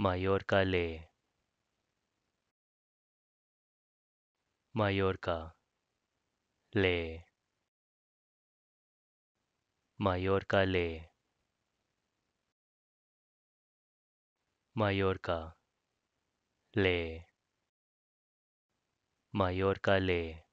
Mallorca le Mallorca Le Mallorca le Mallorca le Mallorca Le